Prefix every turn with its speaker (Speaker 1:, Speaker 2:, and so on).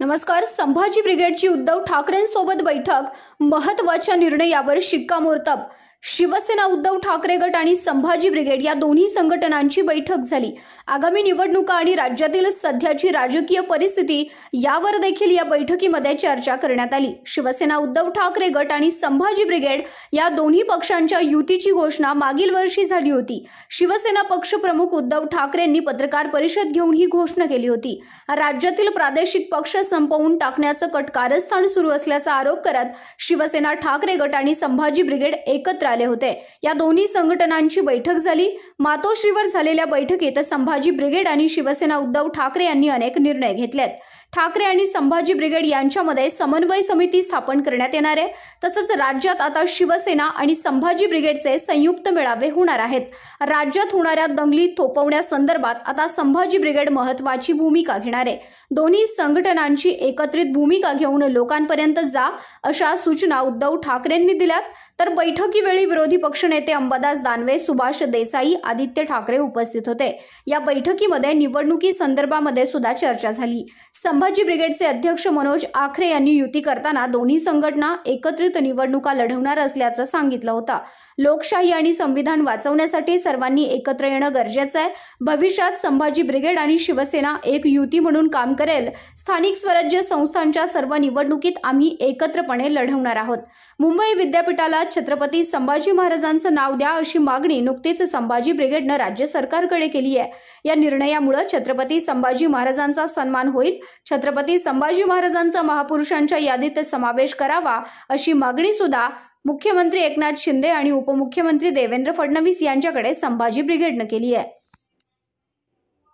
Speaker 1: नमस्कार संभाजी ब्रिगेडची उद्धव ठाकरेंसोबत बैठक महत्वाच्या निर्णयावर शिक्कामोर्तब शिवसेना उद्धव ठाकरे गट आणि संभाजी ब्रिगेड या दोन्ही संघटनांची बैठक झाली आगामी निवडणुका आणि राज्यातील सध्याची राजकीय परिस्थिती यावर देखील या बैठकीमध्ये चर्चा करण्यात आली शिवसेना उद्धव ठाकरे गट आणि संभाजी ब्रिगेड या दोन्ही पक्षांच्या युतीची घोषणा मागील वर्षी झाली होती शिवसेना पक्षप्रमुख उद्धव ठाकरेंनी पत्रकार परिषद घेऊन ही घोषणा केली होती राज्यातील प्रादेशिक पक्ष संपवून टाकण्याचं कट कारस्थान सुरू असल्याचा आरोप करत शिवसेना ठाकरे गट आणि संभाजी ब्रिगेड एकत्र आले होते या दोन्ही संघटनांची बैठक झाली मातोश्रीवर झालेल्या बैठकीत संभाजी ब्रिगेड आणि शिवसेना उद्धव ठाकरे यांनी अनेक निर्णय घेतलेत ठाकरे आणि संभाजी ब्रिगेड यांच्यामध्ये समन्वय समिती स्थापन करण्यात येणार आहे तसंच राज्यात आता शिवसेना आणि संभाजी ब्रिगेडचे संयुक्त मेळावे होणार आहेत राज्यात होणाऱ्या दंगली थोपवण्यासंदर्भात आता संभाजी ब्रिगेड महत्वाची भूमिका घेणार आहे दोन्ही संघटनांची एकत्रित भूमिका घेऊन लोकांपर्यंत जा अशा सूचना उद्धव ठाकरेंनी दिल्यात तर बैठकीवेळी विरोधी पक्षनेते अंबादास दानवे सुभाष देसाई आदित्य ठाकरे उपस्थित होते या बैठकीमध्ये निवडणुकी संदर्भामध्ये सुद्धा चर्चा झाली संभाजी ब्रिगेडचे अध्यक्ष मनोज आखरे यांनी युती करताना दोन्ही संघटना एकत्रित निवडणुका लढवणार असल्याचं सांगितलं होतं लोकशाही आणि संविधान वाचवण्यासाठी सर्वांनी एकत्र येणं गरजेचं आहे भविष्यात संभाजी ब्रिगेड आणि शिवसेना एक युती म्हणून काम करेल स्थानिक स्वराज्य संस्थांच्या सर्व निवडणुकीत आम्ही एकत्रपणे लढवणार आहोत मुंबई विद्यापीठाला छत्रपती संभाजी महाराजांचं नाव द्या अशी मागणी नुकतीच संभाजी ब्रिगेडनं राज्य सरकारकडे केली आहे या निर्णयामुळे छत्रपती संभाजी महाराजांचा सन्मान होईल छत्रपती संभाजी महाराजांचा महापुरुषांच्या यादीत समावेश करावा अशी मागणी सुद्धा मुख्यमंत्री एकनाथ शिंदे आणि उपमुख्यमंत्री देवेंद्र फडणवीस यांच्याकडे संभाजी ब्रिगेडनं केली आहे